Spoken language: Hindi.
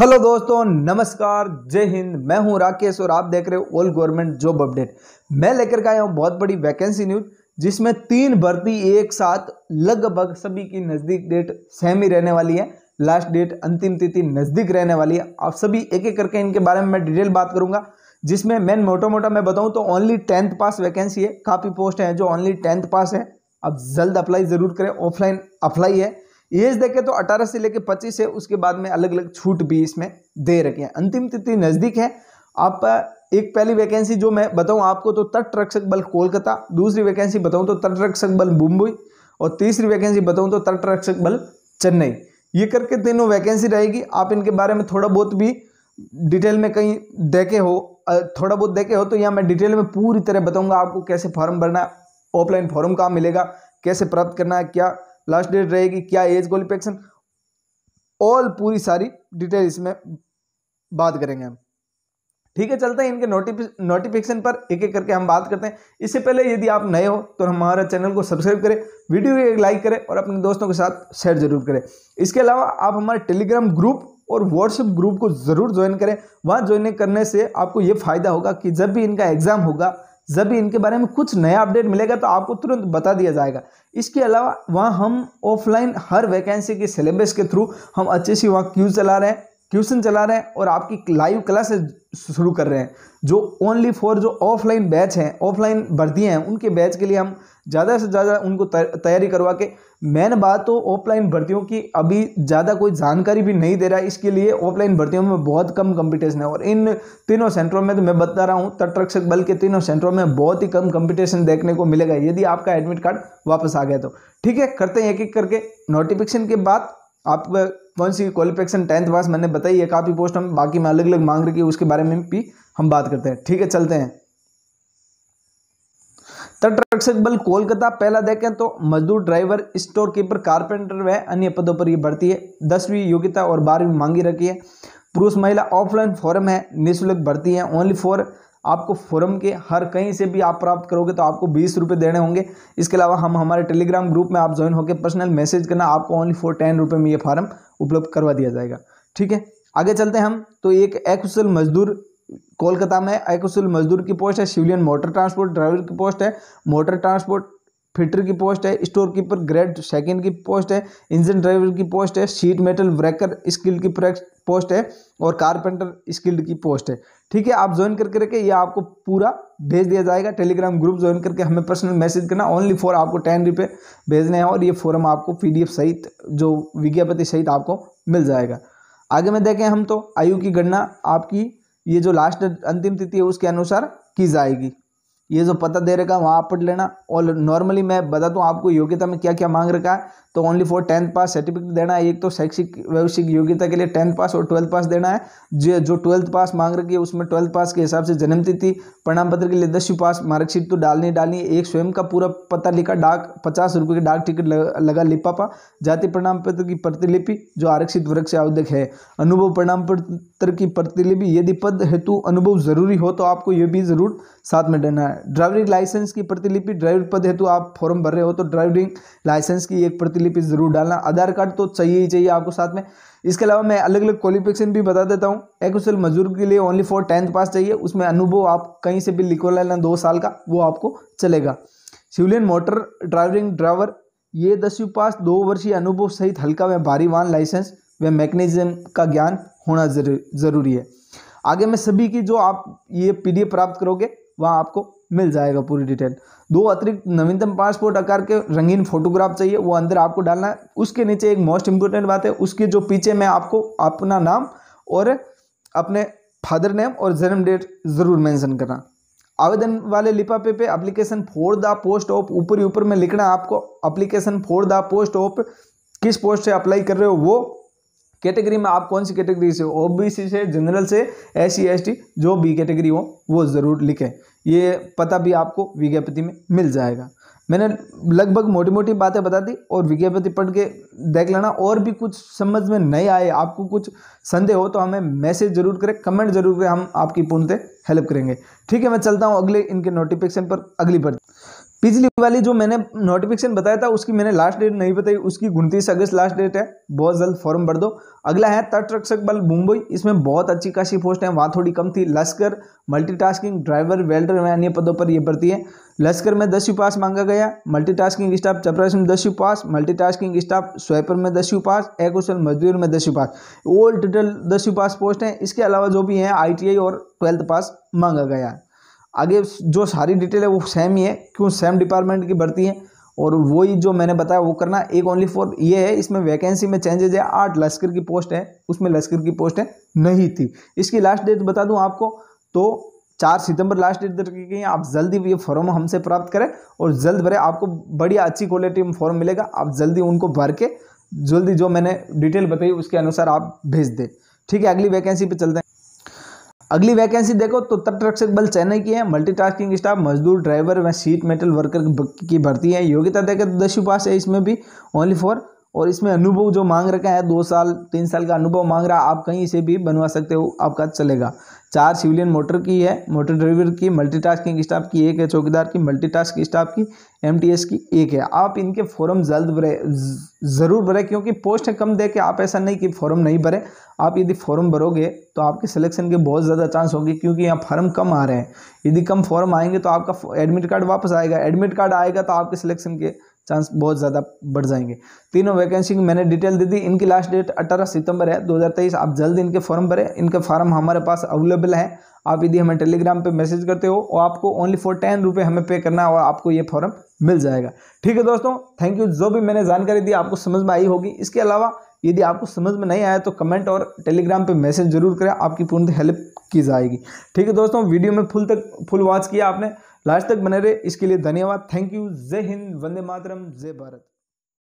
हेलो दोस्तों नमस्कार जय हिंद मैं हूं राकेश और आप देख रहे हो ऑल गवर्नमेंट जॉब अपडेट मैं लेकर के आया हूं बहुत बड़ी वैकेंसी न्यूज जिसमें तीन भर्ती एक साथ लगभग सभी की नज़दीक डेट सेम ही रहने वाली है लास्ट डेट अंतिम तिथि नज़दीक रहने वाली है आप सभी एक एक करके इनके बारे में मैं डिटेल बात करूंगा जिसमें मेन मोटा मोटा मैं बताऊँ तो ओनली टेंथ पास वैकेंसी है काफ़ी पोस्ट हैं जो ओनली टेंथ पास है आप जल्द अप्लाई ज़रूर करें ऑफलाइन अप्लाई है एज देखें तो 18 से लेकर 25 है उसके बाद में अलग अलग छूट भी इसमें दे रखी है अंतिम तिथि नज़दीक है आप एक पहली वैकेंसी जो मैं बताऊं आपको तो तटरक्षक बल कोलकाता दूसरी वैकेंसी बताऊं तो तटरक्षक बल मुंबई और तीसरी वैकेंसी बताऊं तो तटरक्षक बल चेन्नई ये करके तीनों वैकेंसी रहेगी आप इनके बारे में थोड़ा बहुत भी डिटेल में कहीं देखे हो थोड़ा बहुत देखे हो तो यहाँ मैं डिटेल में पूरी तरह बताऊँगा आपको कैसे फॉर्म भरना है ऑफलाइन फॉर्म कहाँ मिलेगा कैसे प्राप्त करना है क्या लास्ट डेट रहेगी क्या एज क्वालिफिकेशन ऑल पूरी सारी डिटेल इसमें बात करेंगे हम ठीक है चलते हैं इनके नोटिफिकेशन नोटिफिकेशन पर एक एक करके हम बात करते हैं इससे पहले यदि आप नए हो तो हमारा चैनल को सब्सक्राइब करें वीडियो को एक लाइक करें और अपने दोस्तों के साथ शेयर जरूर करें इसके अलावा आप हमारे टेलीग्राम ग्रुप और व्हाट्सएप ग्रुप को ज़रूर ज्वाइन करें वहाँ ज्वाइन करने से आपको ये फ़ायदा होगा कि जब भी इनका एग्ज़ाम होगा जब भी इनके बारे में कुछ नया अपडेट मिलेगा तो आपको तुरंत बता दिया जाएगा इसके अलावा वहाँ हम ऑफलाइन हर वैकेंसी के सिलेबस के थ्रू हम अच्छे से वहाँ क्यूज चला रहे हैं ट्यूशन चला रहे हैं और आपकी लाइव क्लासेस शुरू कर रहे हैं जो ओनली फॉर जो ऑफलाइन बैच हैं ऑफलाइन भर्ती हैं उनके बैच के लिए हम ज़्यादा से ज़्यादा उनको तैयारी करवा के मेन बात तो ऑफलाइन भर्तियों की अभी ज़्यादा कोई जानकारी भी नहीं दे रहा है इसके लिए ऑफलाइन भर्तियों में बहुत कम कंपटीशन है और इन तीनों सेंटरों में तो मैं बता रहा हूँ तटरक्षक बल के तीनों सेंटरों में बहुत ही कम कंपटीशन देखने को मिलेगा यदि आपका एडमिट कार्ड वापस आ गया तो ठीक है करते हैं एक एक करके नोटिफिकेशन के बाद आप कौन सी क्वालिफिकेशन टेंथ पास मैंने बताई है काफ़ी पोस्ट हम बाकी में अलग अलग मांग रखी है उसके बारे में भी हम बात करते हैं ठीक है चलते हैं तटरक्षक बल कोलकाता पहला देखें तो मजदूर ड्राइवर स्टोर कीपर कारपेंटर व अन्य पदों पर यह भर्ती है दसवीं योग्यता और बारहवीं मांगी रखी है पुरुष महिला ऑफलाइन फॉर्म है निःशुल्क भर्ती है ओनली फॉर आपको फॉरम के हर कहीं से भी आप प्राप्त करोगे तो आपको बीस रुपये देने होंगे इसके अलावा हम हमारे टेलीग्राम ग्रुप में आप ज्वाइन होकर पर्सनल मैसेज करना आपको ओनली फॉर टेन रुपये में ये फॉर्म उपलब्ध करवा दिया जाएगा ठीक है आगे चलते हैं हम तो एक अकुशल मजदूर कोलकाता में अकुशल मजदूर की पोस्ट है सिविलियन मोटर ट्रांसपोर्ट ड्राइवर की पोस्ट है मोटर ट्रांसपोर्ट फिटर की पोस्ट है स्टोर कीपर ग्रेड सेकंड की पोस्ट है इंजन ड्राइवर की पोस्ट है शीट मेटल ब्रेकर स्किल की पोस्ट है और कारपेंटर स्किल्ड की पोस्ट है ठीक है आप ज्वाइन करके रखें ये आपको पूरा भेज दिया जाएगा टेलीग्राम ग्रुप ज्वाइन करके हमें पर्सनल मैसेज करना ओनली फॉर आपको टेन रुपये भेजने हैं और ये फॉरम आपको पी सहित जो विज्ञापति सहित आपको मिल जाएगा आगे में देखें हम तो आयु की गणना आपकी ये जो लास्ट अंतिम तिथि है उसके अनुसार की जाएगी ये जो पता दे रखा है वहाँ आप पढ़ लेना और नॉर्मली मैं बता दूँ आपको योग्यता में क्या क्या मांग रखा है तो only for tenth pass certificate देना है एक तो शैक्षिक व्यवसायिक योग्यता के लिए टेंथ पास और ट्वेल्थ पास देना है जो जो ट्वेल्थ पास मांग रखी है उसमें ट्वेल्थ पास के हिसाब से जन्मतिथि प्रणाम पत्र के लिए दसवीं पास मार्कशीट तो डालनी डालनी एक स्वयं का पूरा पता लिखा डाक पचास रुपये की डाक टिकट लगा लिपापा जाति प्रणाम पत्र की प्रतिलिपि जो आरक्षित वर्ग से आवधिक है अनुभव प्रणाम पत्र की प्रतिलिपि यदि पद हेतु अनुभव जरूरी हो तो आपको यह भी जरूर साथ में देना है ड्राइविंग लाइसेंस की प्रतिलिपि ड्राइवर पद हेतु आप फॉर्म भर रहे हो तो ड्राइविंग लाइसेंस की एक प्रति लिपिड ज़रूर डालना आधार कार्ड तो चाहिए ही चाहिए आपको साथ में इसके अलावा मैं अलग अलग क्वालिफिकेशन भी बता देता हूँ एक कुशल मजदूर के लिए ओनली फॉर टेंथ पास चाहिए उसमें अनुभव आप कहीं से भी लिखवा लेना दो साल का वो आपको चलेगा सिविलियन मोटर ड्राइविंग ड्राइवर ये दसवीं पास दो वर्षीय अनुभव सहित हल्का व भारी वाहन लाइसेंस व मैकेनिज्म का ज्ञान होना ज़रूरी है आगे मैं सभी की जो आप ये पी प्राप्त करोगे वहाँ आपको मिल जाएगा पूरी डिटेल दो अतिरिक्त नवीनतम पासपोर्ट आकार के रंगीन फोटोग्राफ चाहिए वो अंदर आपको डालना है उसके नीचे एक मोस्ट इंपॉर्टेंट बात है उसके जो पीछे मैं आपको अपना नाम और अपने फादर नेम और जन्म डेट ज़रूर मेंशन करना आवेदन वाले लिपापे पे application for the post of ऊपर ही ऊपर में लिखना आपको application for the post of किस पोस्ट से अप्लाई कर रहे हो वो कैटेगरी में आप कौन सी कैटेगरी से ओ बी सी से जनरल से एस सी एस टी जो भी कैटेगरी हो वो ज़रूर लिखें ये पता भी आपको विज्ञापति में मिल जाएगा मैंने लगभग मोटी मोटी बातें बता दी और विज्ञापति पढ़ के देख लेना और भी कुछ समझ में नहीं आए आपको कुछ संदेह हो तो हमें मैसेज जरूर करें कमेंट जरूर करें हम आपकी पूर्णतः हेल्प करेंगे ठीक है मैं चलता हूँ अगले इनके नोटिफिकेशन पर अगली पर पिछली वाली जो मैंने नोटिफिकेशन बताया था उसकी मैंने लास्ट डेट नहीं बताई उसकी उनतीस अगस्त लास्ट डेट है बहुत जल्द फॉर्म भर दो अगला है तटरक्षक बल मुंबई इसमें बहुत अच्छी खासी पोस्ट है वहाँ थोड़ी कम थी लश्कर मल्टीटास्किंग ड्राइवर वेल्डर में अन्य पदों पर यह भर्ती है लश्कर में दसवीं पास मांगा गया मल्टीटास्किंग स्टाफ चपरास में दसवीं पास मल्टीटास्किंग स्टाफ स्वेपर में दसवीं पास एकुशल मजदूर में दसवीं पास ओल्ड टोटल दसवीं पास पोस्ट है इसके अलावा जो भी है आई और ट्वेल्थ पास मांगा गया है आगे जो सारी डिटेल है वो सेम ही है क्यों सेम डिपार्टमेंट की भर्ती है और वही जो मैंने बताया वो करना एक ओनली फॉर ये है इसमें वैकेंसी में चेंजेज है आठ लश्कर की पोस्ट है उसमें लश्कर की पोस्ट है नहीं थी इसकी लास्ट डेट बता दूँ आपको तो चार सितंबर लास्ट डेट रखी गई आप जल्दी ये फॉर्म हमसे प्राप्त करें और जल्द भरे आपको बढ़िया अच्छी क्वालिटी में फॉर्म मिलेगा आप जल्दी उनको भर के जल्दी जो मैंने डिटेल बताई उसके अनुसार आप भेज दें ठीक है अगली वैकेंसी पे चलते हैं अगली वैकेंसी देखो तो तटरक्षक बल चेन्नई की है मल्टीटास्किंग स्टाफ मजदूर ड्राइवर व सीट मेटल वर्कर की भर्ती है योग्यता देखें तो दसवीं पास है इसमें भी ओनली फॉर और इसमें अनुभव जो मांग रखा है दो साल तीन साल का अनुभव मांग रहा आप कहीं से भी बनवा सकते हो आपका चलेगा चार सिविलियन मोटर की है मोटर ड्राइवर की मल्टीटास्किंग स्टाफ की एक है चौकीदार की मल्टीटास्क स्टाफ की एमटीएस की एक है आप इनके फॉर्म जल्द भरे ज़रूर भरे क्योंकि पोस्ट कम दे के आप ऐसा नहीं कि फॉर्म नहीं भरे आप यदि फॉर्म भरोगे तो आपके सिलेक्शन के बहुत ज़्यादा चांस होंगे क्योंकि यहाँ फॉर्म कम आ रहे हैं यदि कम फॉर्म आएंगे तो आपका एडमिट कार्ड वापस आएगा एडमिट कार्ड आएगा तो आपके सिलेक्शन के चांस बहुत ज़्यादा बढ़ जाएंगे तीनों वैकेंसी की मैंने डिटेल दे दी इनकी लास्ट डेट 18 सितंबर है 2023 आप जल्द इनके फॉर्म भरें इनके फॉर्म हमारे पास अवेलेबल है आप यदि हमें टेलीग्राम पे मैसेज करते हो और आपको ओनली फॉर टेन रुपये हमें पे करना है और आपको ये फॉर्म मिल जाएगा ठीक है दोस्तों थैंक यू जो भी मैंने जानकारी दी आपको समझ में आई होगी इसके अलावा यदि आपको समझ में नहीं आया तो कमेंट और टेलीग्राम पे मैसेज जरूर करें आपकी पूर्ण हेल्प की जाएगी ठीक है दोस्तों वीडियो में फुल तक फुल वॉच किया आपने लास्ट तक बने रहे इसके लिए धन्यवाद थैंक यू जय हिंद वंदे मातरम जय भारत